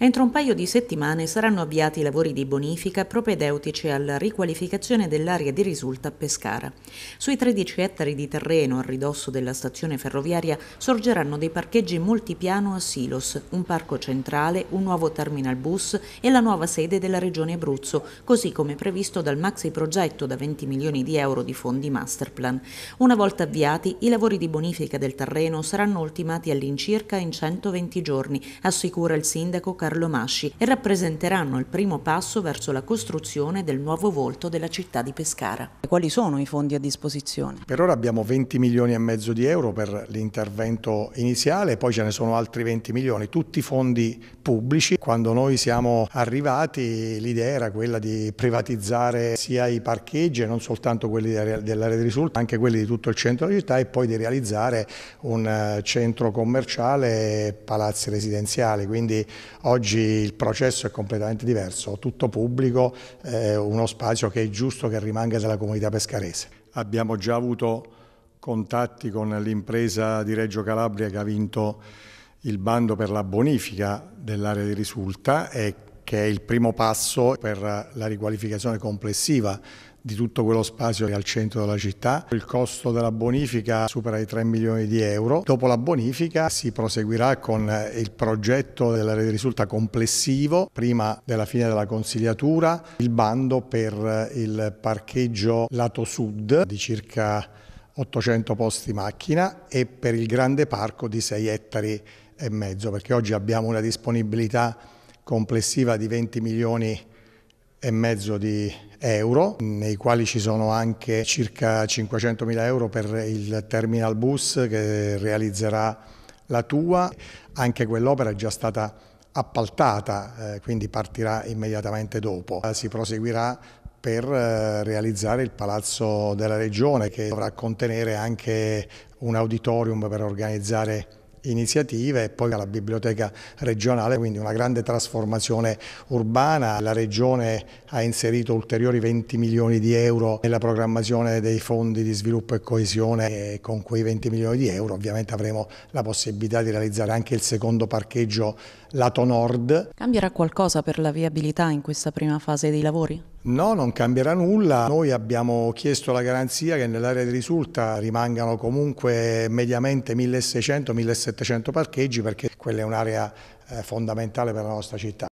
Entro un paio di settimane saranno avviati i lavori di bonifica propedeutici alla riqualificazione dell'area di risulta a Pescara. Sui 13 ettari di terreno a ridosso della stazione ferroviaria sorgeranno dei parcheggi multipiano a silos, un parco centrale, un nuovo terminal bus e la nuova sede della regione Abruzzo, così come previsto dal maxi progetto da 20 milioni di euro di fondi masterplan. Una volta avviati, i lavori di bonifica del terreno saranno ultimati all'incirca in 120 giorni, assicura il sindaco Carlo Carlo Masci e rappresenteranno il primo passo verso la costruzione del nuovo volto della città di Pescara. Quali sono i fondi a disposizione? Per ora abbiamo 20 milioni e mezzo di euro per l'intervento iniziale, poi ce ne sono altri 20 milioni, tutti fondi pubblici. Quando noi siamo arrivati l'idea era quella di privatizzare sia i parcheggi, non soltanto quelli dell'area di risulta, anche quelli di tutto il centro della città e poi di realizzare un eh, centro commerciale e palazzi residenziali. Quindi oggi Oggi il processo è completamente diverso, tutto pubblico, eh, uno spazio che è giusto che rimanga della comunità pescarese. Abbiamo già avuto contatti con l'impresa di Reggio Calabria che ha vinto il bando per la bonifica dell'area di risulta e che è il primo passo per la riqualificazione complessiva di tutto quello spazio che è al centro della città. Il costo della bonifica supera i 3 milioni di euro. Dopo la bonifica si proseguirà con eh, il progetto della rete risulta complessivo, prima della fine della consigliatura, il bando per eh, il parcheggio lato sud di circa 800 posti macchina e per il grande parco di 6 ettari e mezzo, perché oggi abbiamo una disponibilità complessiva di 20 milioni di euro e mezzo di euro, nei quali ci sono anche circa 500 mila euro per il terminal bus che realizzerà la tua. Anche quell'opera è già stata appaltata, eh, quindi partirà immediatamente dopo. Eh, si proseguirà per eh, realizzare il Palazzo della Regione che dovrà contenere anche un auditorium per organizzare iniziative e poi alla biblioteca regionale, quindi una grande trasformazione urbana. La regione ha inserito ulteriori 20 milioni di euro nella programmazione dei fondi di sviluppo e coesione e con quei 20 milioni di euro ovviamente avremo la possibilità di realizzare anche il secondo parcheggio lato nord. Cambierà qualcosa per la viabilità in questa prima fase dei lavori? No, non cambierà nulla. Noi abbiamo chiesto la garanzia che nell'area di risulta rimangano comunque mediamente 1600-1700 parcheggi perché quella è un'area eh, fondamentale per la nostra città.